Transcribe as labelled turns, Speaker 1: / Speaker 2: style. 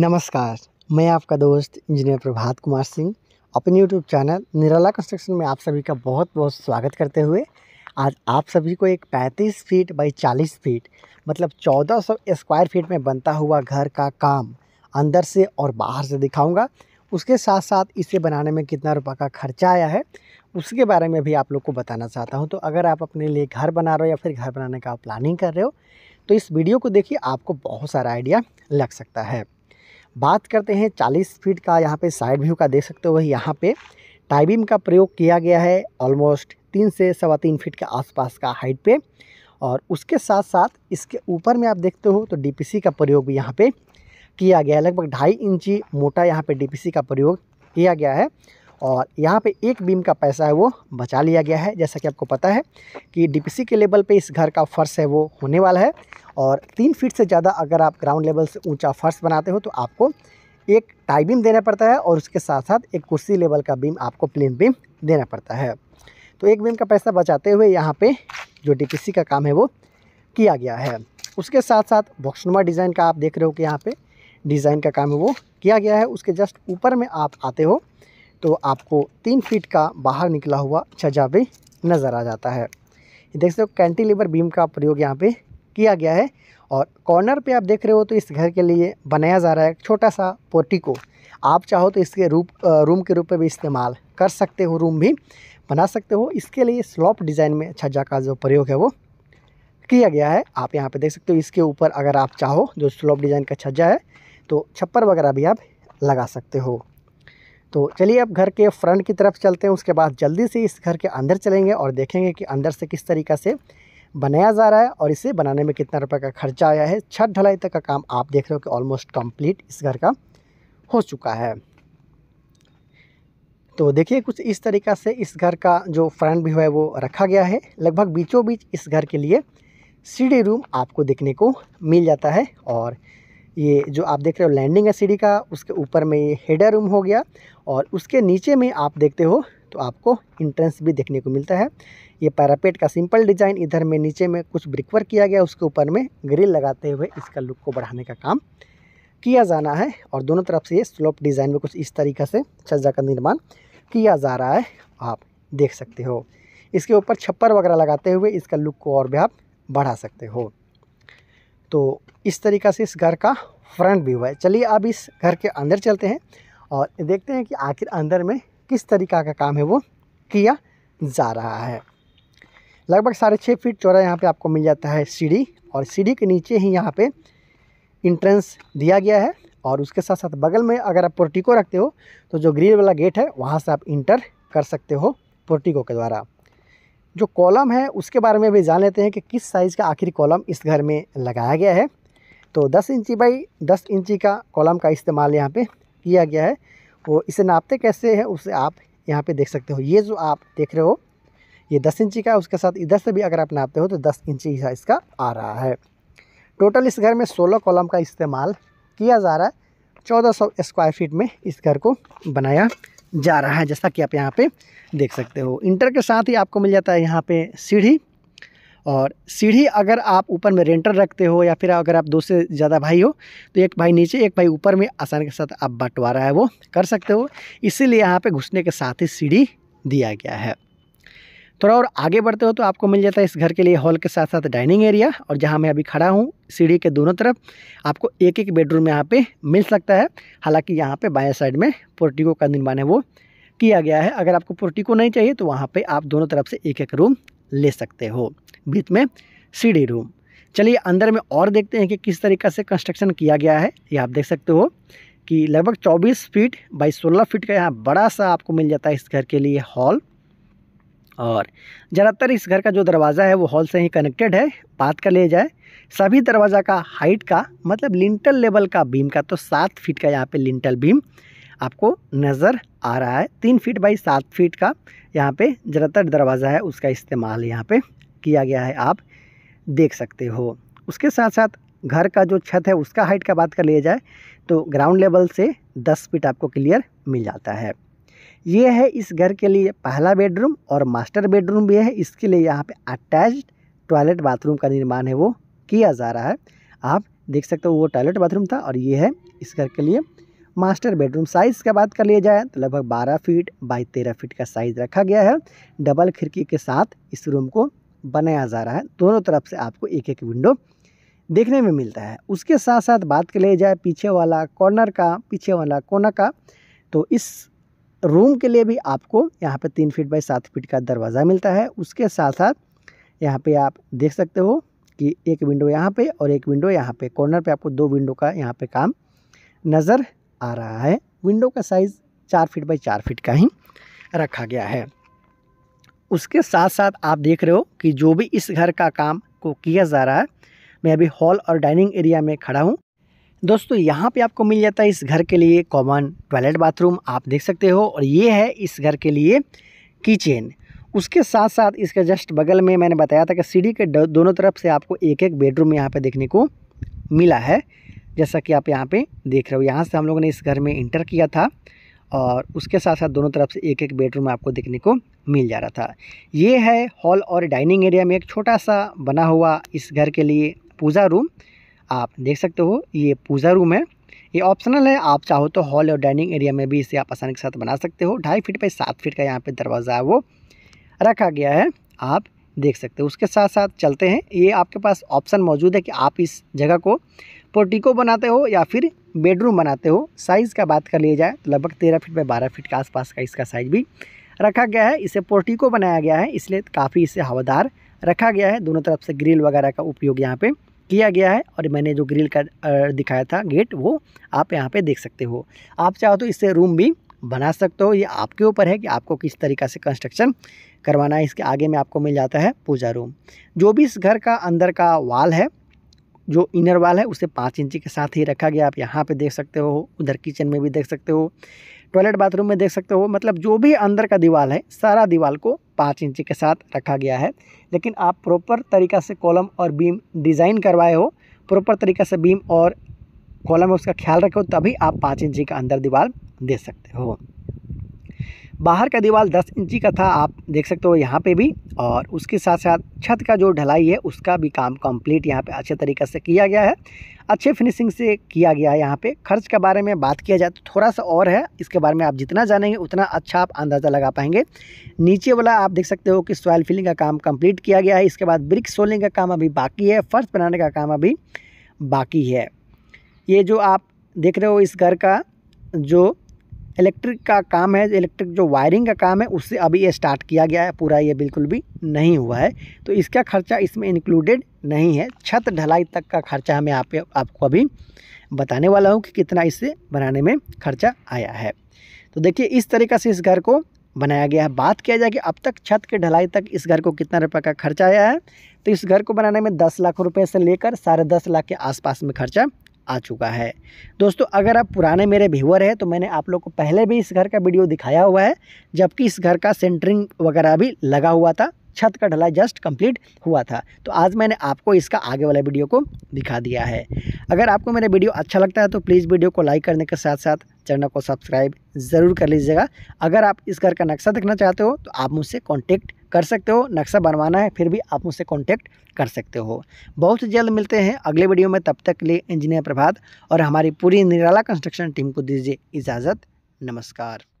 Speaker 1: नमस्कार मैं आपका दोस्त इंजीनियर प्रभात कुमार सिंह अपने यूट्यूब चैनल निराला कंस्ट्रक्शन में आप सभी का बहुत बहुत स्वागत करते हुए आज आप सभी को एक 35 फीट बाई 40 फीट मतलब 1400 स्क्वायर फीट में बनता हुआ घर का काम अंदर से और बाहर से दिखाऊंगा उसके साथ साथ इसे बनाने में कितना रुपये का खर्चा आया है उसके बारे में भी आप लोग को बताना चाहता हूँ तो अगर आप अपने लिए घर बना रहे हो या फिर घर बनाने का प्लानिंग कर रहे हो तो इस वीडियो को देखिए आपको बहुत सारा आइडिया लग सकता है बात करते हैं चालीस फीट का यहाँ पे साइड व्यू का देख सकते हो यहाँ पे टाइबिंग का प्रयोग किया गया है ऑलमोस्ट तीन से सवा तीन फीट के आसपास का हाइट पे और उसके साथ साथ इसके ऊपर में आप देखते हो तो डीपीसी का प्रयोग भी यहाँ पे किया गया है लगभग ढाई इंची मोटा यहाँ पे डीपीसी का प्रयोग किया गया है और यहाँ पे एक बीम का पैसा है वो बचा लिया गया है जैसा कि आपको पता है कि डीपीसी के लेवल पे इस घर का फर्श है वो होने वाला है और तीन फीट से ज़्यादा अगर आप ग्राउंड लेवल से ऊंचा फर्श बनाते हो तो आपको एक टाई बीम देना पड़ता है और उसके साथ साथ एक कुर्सी लेवल का बीम आपको प्लेन बीम देना पड़ता है तो एक बीम का पैसा बचाते हुए यहाँ पर जो डी का काम है वो किया गया है उसके साथ साथ बॉक्सनुमा डिज़ाइन का आप देख रहे हो कि यहाँ पर डिज़ाइन का काम है वो किया गया है उसके जस्ट ऊपर में आप आते हो तो आपको तीन फीट का बाहर निकला हुआ छजा भी नज़र आ जाता है देख सकते हो कैंटिलीवर बीम का प्रयोग यहाँ पे किया गया है और कॉर्नर पे आप देख रहे हो तो इस घर के लिए बनाया जा रहा है छोटा सा को आप चाहो तो इसके रूप रूम के रूप में भी इस्तेमाल कर सकते हो रूम भी बना सकते हो इसके लिए स्लॉप डिज़ाइन में छज्जा का जो प्रयोग है वो किया गया है आप यहाँ पे देख सकते हो इसके ऊपर अगर आप चाहो जो स्लॉप डिज़ाइन का छज्जा है तो छप्पर वगैरह भी आप लगा सकते हो तो चलिए अब घर के फ्रंट की तरफ चलते हैं उसके बाद जल्दी से इस घर के अंदर चलेंगे और देखेंगे कि अंदर से किस तरीका से बनाया जा रहा है और इसे बनाने में कितना रुपये का खर्चा आया है छत ढलाई तक का काम आप देख रहे हो कि ऑलमोस्ट कंप्लीट इस घर का हो चुका है तो देखिए कुछ इस तरीका से इस घर का जो फ्रंट भी है वो रखा गया है लगभग बीचों बीच इस घर के लिए सीढ़ी रूम आपको देखने को मिल जाता है और ये जो आप देख रहे हो लैंडिंग है सीढ़ी का उसके ऊपर में ये हेडर रूम हो गया और उसके नीचे में आप देखते हो तो आपको इंट्रेंस भी देखने को मिलता है ये पैरापेट का सिंपल डिज़ाइन इधर में नीचे में कुछ ब्रिकवर किया गया उसके ऊपर में ग्रिल लगाते हुए इसका लुक को बढ़ाने का काम किया जाना है और दोनों तरफ से ये स्लोप डिज़ाइन में कुछ इस तरीके से छज्जा का निर्माण किया जा रहा है आप देख सकते हो इसके ऊपर छप्पर वगैरह लगाते हुए इसका लुक को और भी आप बढ़ा सकते हो तो इस तरीका से इस घर का फ्रंट व्यू है चलिए अब इस घर के अंदर चलते हैं और देखते हैं कि आखिर अंदर में किस तरीका का काम है वो किया जा रहा है लगभग साढ़े छः फीट चौड़ा यहाँ पे आपको मिल जाता है सीढ़ी और सीढ़ी के नीचे ही यहाँ पे इंट्रेंस दिया गया है और उसके साथ साथ बगल में अगर आप पोर्टिको रखते हो तो जो ग्रिल वाला गेट है वहाँ से आप इंटर कर सकते हो पोर्टिको के द्वारा जो कॉलम है उसके बारे में भी जान लेते हैं कि किस साइज़ का आखिर कॉलम इस घर में लगाया गया है तो 10 इंची बाई 10 इंची का कॉलम का इस्तेमाल यहाँ पे किया गया है और इसे नापते कैसे हैं उसे आप यहाँ पे देख सकते हो ये जो आप देख रहे हो ये 10 इंची का उसके साथ इधर से भी अगर आप नापते हो तो 10 इंची ही इसका आ रहा है टोटल इस घर में 16 कॉलम का इस्तेमाल किया जा रहा है चौदह स्क्वायर फीट में इस घर को बनाया जा रहा है जैसा कि आप यहाँ पर देख सकते हो इंटर के साथ ही आपको मिल जाता है यहाँ पर सीढ़ी और सीढ़ी अगर आप ऊपर में रेंटर रखते हो या फिर अगर आप दो से ज़्यादा भाई हो तो एक भाई नीचे एक भाई ऊपर में आसानी के साथ आप बंटवारा है वो कर सकते हो इसीलिए यहाँ पर घुसने के साथ ही सीढ़ी दिया गया है थोड़ा और आगे बढ़ते हो तो आपको मिल जाता है इस घर के लिए हॉल के साथ साथ डाइनिंग एरिया और जहाँ मैं अभी खड़ा हूँ सीढ़ी के दोनों तरफ आपको एक एक बेडरूम यहाँ पे मिल सकता है हालांकि यहाँ पे बाएं साइड में पोर्टिको का निर्माण है वो किया गया है अगर आपको पोर्टिको नहीं चाहिए तो वहाँ पे आप दोनों तरफ से एक एक रूम ले सकते हो बीच में सीढ़ी रूम चलिए अंदर में और देखते हैं कि किस तरीका से कंस्ट्रक्शन किया गया है ये आप देख सकते हो कि लगभग 24 फीट बाई 16 फीट का यहाँ बड़ा सा आपको मिल जाता है इस घर के लिए हॉल और ज़्यादातर इस घर का जो दरवाज़ा है वो हॉल से ही कनेक्टेड है बात कर लिया जाए सभी दरवाज़ा का हाइट का मतलब लिंटल लेवल का बीम का तो सात फीट का यहाँ पे लिंटल बीम आपको नज़र आ रहा है तीन फीट बाई सात फीट का यहाँ पे ज़्यादातर दरवाज़ा है उसका इस्तेमाल यहाँ पे किया गया है आप देख सकते हो उसके साथ साथ घर का जो छत है उसका हाइट का बात कर लिया जाए तो ग्राउंड लेवल से 10 फीट आपको क्लियर मिल जाता है ये है इस घर के लिए पहला बेडरूम और मास्टर बेडरूम भी है इसके लिए यहाँ पे अटैच टॉयलेट बाथरूम का निर्माण है वो किया जा रहा है आप देख सकते हो वो टॉयलेट बाथरूम था और ये है इस घर के लिए मास्टर बेडरूम साइज़ का बात कर लिया जाए तो लगभग 12 फीट बाई 13 फीट का साइज़ रखा गया है डबल खिड़की के साथ इस रूम को बनाया जा रहा है दोनों तरफ से आपको एक एक विंडो देखने में मिलता है उसके साथ साथ बात कर लिया जाए पीछे वाला कॉर्नर का पीछे वाला कोना का तो इस रूम के लिए भी आपको यहाँ पर तीन फीट बाई सात फीट का दरवाज़ा मिलता है उसके साथ साथ यहाँ पर आप देख सकते हो कि एक विंडो यहाँ पे और एक विंडो यहाँ पे कॉर्नर पे आपको दो विंडो का यहाँ पे काम नज़र आ रहा है विंडो का साइज़ चार फीट बाई चार फीट का ही रखा गया है उसके साथ साथ आप देख रहे हो कि जो भी इस घर का काम को किया जा रहा है मैं अभी हॉल और डाइनिंग एरिया में खड़ा हूँ दोस्तों यहाँ पे आपको मिल जाता है इस घर के लिए कॉमन टॉयलेट बाथरूम आप देख सकते हो और ये है इस घर के लिए किचन उसके साथ साथ इसके जस्ट बगल में मैंने बताया था कि सीढ़ी के दोनों तरफ से आपको एक एक बेडरूम यहाँ पे देखने को मिला है जैसा कि आप यहाँ पे देख रहे हो यहाँ से हम लोगों ने इस घर में इंटर किया था और उसके साथ साथ दोनों तरफ से एक एक बेडरूम आपको देखने को मिल जा रहा था ये है हॉल और डाइनिंग एरिया में एक छोटा सा बना हुआ इस घर के लिए पूजा रूम आप देख सकते हो ये पूजा रूम है ये ऑप्शनल है आप चाहो तो हॉल और डाइनिंग एरिया में भी इसे आप आसानी के साथ बना सकते हो ढाई फीट पर सात फीट का यहाँ पर दरवाज़ा है वो रखा गया है आप देख सकते हो उसके साथ साथ चलते हैं ये आपके पास ऑप्शन मौजूद है कि आप इस जगह को पोर्टिको बनाते हो या फिर बेडरूम बनाते हो साइज़ का बात कर लिया जाए तो लगभग तेरह फीट बाई बारह फीट के आसपास का इसका साइज़ भी रखा गया है इसे पोर्टिको बनाया गया है इसलिए काफ़ी इसे हवादार रखा गया है दोनों तरफ से ग्रिल वगैरह का उपयोग यहाँ पे किया गया है और मैंने जो ग्रिल का दिखाया था गेट वो आप यहाँ पे देख सकते हो आप चाहो तो इससे रूम भी बना सकते हो ये आपके ऊपर है कि आपको किस तरीका से कंस्ट्रक्शन करवाना है इसके आगे में आपको मिल जाता है पूजा रूम जो भी इस घर का अंदर का वाल है जो इनर वाल है उसे पाँच इंची के साथ ही रखा गया आप यहाँ पे देख सकते हो उधर किचन में भी देख सकते हो टॉयलेट बाथरूम में देख सकते हो मतलब जो भी अंदर का दीवाल है सारा दीवाल को पाँच इंची के साथ रखा गया है लेकिन आप प्रॉपर तरीका से कॉलम और बीम डिज़ाइन करवाए हो प्रॉपर तरीका से बीम और कॉलम उसका ख्याल रखो तभी आप पाँच इंची का अंदर दीवार दे सकते हो बाहर का दीवार 10 इंची का था आप देख सकते हो यहाँ पे भी और उसके साथ साथ छत का जो ढलाई है उसका भी काम कंप्लीट यहाँ पे अच्छे तरीके से किया गया है अच्छे फिनिशिंग से किया गया है यहाँ पे खर्च के बारे में बात किया जाए तो थोड़ा सा और है इसके बारे में आप जितना जानेंगे उतना अच्छा आप अंदाज़ा लगा पाएंगे नीचे वाला आप देख सकते हो कि सॉयल फिलिंग का काम कम्प्लीट किया गया है इसके बाद ब्रिक सोलिंग का काम अभी बाकी है फर्श बनाने का काम अभी बाकी है ये जो आप देख रहे हो इस घर का जो इलेक्ट्रिक का काम है इलेक्ट्रिक जो वायरिंग का काम है उससे अभी ये स्टार्ट किया गया है पूरा ये बिल्कुल भी नहीं हुआ है तो इसका खर्चा इसमें इंक्लूडेड नहीं है छत ढलाई तक का खर्चा हमें आप आपको अभी बताने वाला हूँ कि कितना इससे बनाने में खर्चा आया है तो देखिए इस तरीक़ा से इस घर को बनाया गया है बात किया जाए कि अब तक छत के ढलाई तक इस घर को कितना रुपये का खर्चा आया है तो इस घर को बनाने में दस लाख रुपये से लेकर साढ़े दस लाख के आसपास में खर्चा आ चुका है दोस्तों अगर आप पुराने मेरे व्यूअर हैं तो मैंने आप लोग को पहले भी इस घर का वीडियो दिखाया हुआ है जबकि इस घर का सेंटरिंग वगैरह भी लगा हुआ था छत का ढलाई जस्ट कंप्लीट हुआ था तो आज मैंने आपको इसका आगे वाला वीडियो को दिखा दिया है अगर आपको मेरा वीडियो अच्छा लगता है तो प्लीज़ वीडियो को लाइक करने के साथ साथ चैनल को सब्सक्राइब ज़रूर कर लीजिएगा अगर आप इस घर का नक्शा देखना चाहते हो तो आप मुझसे कॉन्टेक्ट कर सकते हो नक्शा बनवाना है फिर भी आप मुझसे कॉन्टेक्ट कर सकते हो बहुत जल्द मिलते हैं अगले वीडियो में तब तक लिए इंजीनियर प्रभात और हमारी पूरी निराला कंस्ट्रक्शन टीम को दीजिए इजाज़त नमस्कार